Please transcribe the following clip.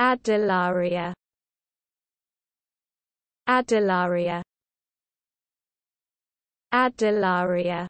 Adelaria Adelaria Adelaria